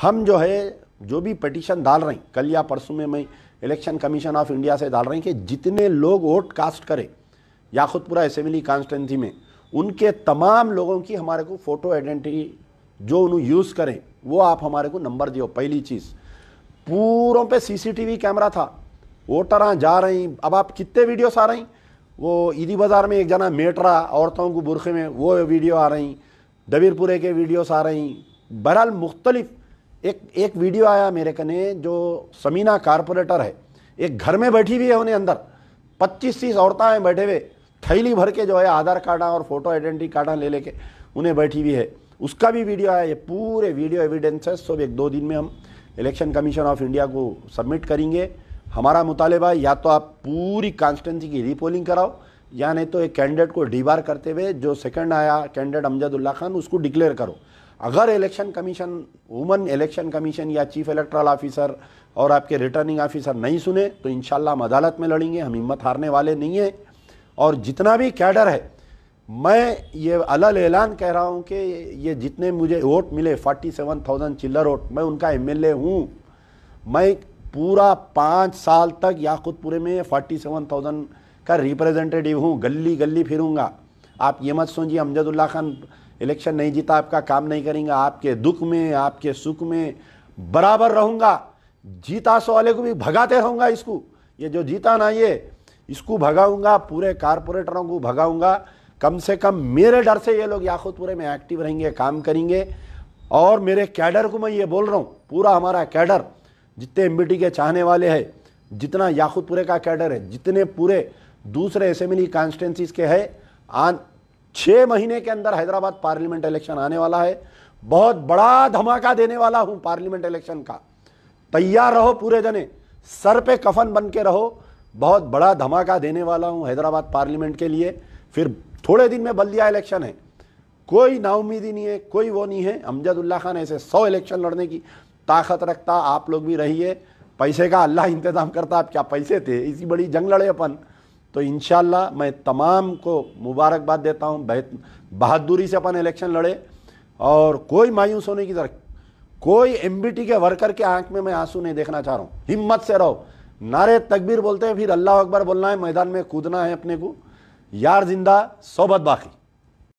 हम जो है जो भी पटिशन डाल रहे हैं कल या परसों में मैं इलेक्शन कमीशन ऑफ इंडिया से डाल रहे हैं कि जितने लोग वोट कास्ट करें या पूरा असेंबली कॉन्स्टेंसी में उनके तमाम लोगों की हमारे को फ़ोटो आइडेंटिटी जो उन्हें यूज़ करें वो आप हमारे को नंबर दियो पहली चीज़ पूरों पे सीसीटीवी कैमरा था वोटर जा रही अब आप कितने वीडियोस आ रही वो ईदी बाज़ार में एक जना मेटरा औरतों को बुरखे में वो वीडियो आ रही दबीरपुरे के वीडियोस आ रही बहरहाल मुख्तलिफ़ एक एक वीडियो आया मेरे कने जो समीना कारपोरेटर है एक घर में बैठी हुई है उन्हें अंदर पच्चीस तीस औरतें हैं बैठे हुए थैली भर के जो है आधार कार्ड और फोटो आइडेंटिटी कार्ड ले लेके उन्हें बैठी हुई है उसका भी वीडियो आया ये पूरे वीडियो एविडेंस है सब एक दो दिन में हम इलेक्शन कमीशन ऑफ इंडिया को सबमिट करेंगे हमारा मुतालबा या तो आप पूरी कॉन्स्टेंसी की रीपोलिंग कराओ या नहीं तो एक कैंडिडेट को डिबार करते हुए जो सेकंड आया कैंडिडेट अमजदुल्ला खान उसको डिक्लेयर करो अगर election commission woman election commission या चीफ इलेक्ट्रल ऑफिसर और आपके रिटर्निंग ऑफिसर नहीं सुने तो इन हम अदालत में लड़ेंगे हम हिम्मत हारने वाले नहीं हैं और जितना भी कैडर है मैं ये अलल ऐलान कह रहा हूँ कि ये जितने मुझे वोट मिले फोर्टी सेवन थाउजेंड चिल्लर वोट मैं उनका एम एल ए हूँ मैं पूरा पाँच साल तक याकूतपुरे में फोर्टी सेवन थाउजेंड का रिप्रेजेंटेटिव हूँ गली गली फिरूँगा आप ये मत सोचिए अमजदुल्ला खान इलेक्शन नहीं जीता आपका काम नहीं करेंगे आपके दुख में आपके सुख में बराबर रहूँगा जीता सो वाले को भी भगाते रहूँगा इसको ये जो जीता ना ये इसको भगाऊंगा पूरे कारपोरेटरों को भगाऊंगा कम से कम मेरे डर से ये लोग याकूतपुरे में एक्टिव रहेंगे काम करेंगे और मेरे कैडर को मैं ये बोल रहा हूँ पूरा हमारा कैडर जितने एम के चाहने वाले है जितना याकूतपुरे का कैडर है जितने पूरे दूसरे असेंबली कॉन्स्टिटेंसीज के है आन छः महीने के अंदर हैदराबाद पार्लियामेंट इलेक्शन आने वाला है बहुत बड़ा धमाका देने वाला हूं पार्लियामेंट इलेक्शन का तैयार रहो पूरे जने सर पे कफन बन के रहो बहुत बड़ा धमाका देने वाला हूं हैदराबाद पार्लियामेंट के लिए फिर थोड़े दिन में बल्दिया इलेक्शन है कोई नाउमीदी नहीं है कोई वो नहीं है अमजदुल्ला खान ऐसे सौ इलेक्शन लड़ने की ताकत रखता आप लोग भी रहिए पैसे का अल्लाह इंतजाम करता आप क्या पैसे थे इसी बड़ी जंग लड़े अपन तो इन मैं तमाम को मुबारकबाद देता हूँ बहादुरी से अपन इलेक्शन लड़े और कोई मायूस होने की तरह कोई एमबीटी के वर्कर के आंख में मैं आंसू नहीं देखना चाह रहा हूँ हिम्मत से रहो नारे तकबीर बोलते हैं फिर अल्लाह अकबर बोलना है मैदान में कूदना है अपने को यार जिंदा सोबत बाकी